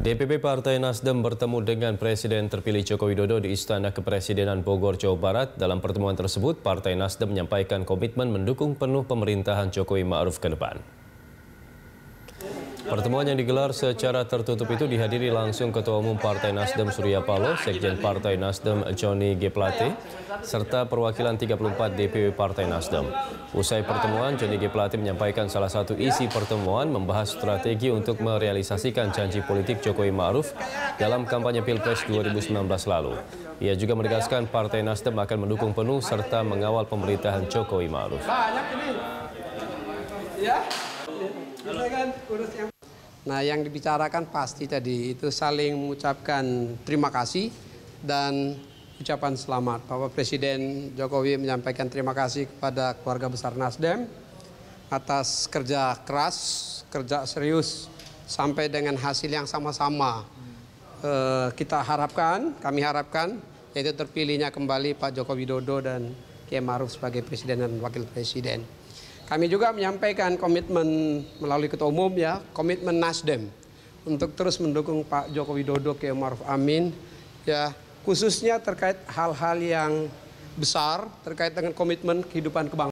DPP Partai Nasdem bertemu dengan Presiden terpilih Joko Widodo di Istana Kepresidenan Bogor, Jawa Barat. Dalam pertemuan tersebut, Partai Nasdem menyampaikan komitmen mendukung penuh pemerintahan Jokowi Ma'ruf ke depan. Pertemuan yang digelar secara tertutup itu dihadiri langsung Ketua Umum Partai Nasdem Surya Paloh, Sekjen Partai Nasdem Joni G. Plate, serta perwakilan 34 DPP Partai Nasdem. Usai pertemuan, Johnny G. Plate menyampaikan salah satu isi pertemuan membahas strategi untuk merealisasikan janji politik Jokowi Ma'ruf dalam kampanye Pilpres 2019 lalu. Ia juga menegaskan Partai Nasdem akan mendukung penuh serta mengawal pemerintahan Jokowi Ma'ruf. Ya. Nah, yang dibicarakan pasti tadi itu saling mengucapkan terima kasih dan ucapan selamat. Bapak Presiden Jokowi menyampaikan terima kasih kepada keluarga besar Nasdem atas kerja keras, kerja serius sampai dengan hasil yang sama-sama eh, kita harapkan, kami harapkan yaitu terpilihnya kembali Pak Joko Widodo dan Kiai Maruf sebagai presiden dan wakil presiden. Kami juga menyampaikan komitmen melalui ketua umum ya, komitmen Nasdem untuk terus mendukung Pak Joko Widodo Kiai Maruf Amin ya khususnya terkait hal hal yang besar terkait dengan komitmen kehidupan kebangsaan.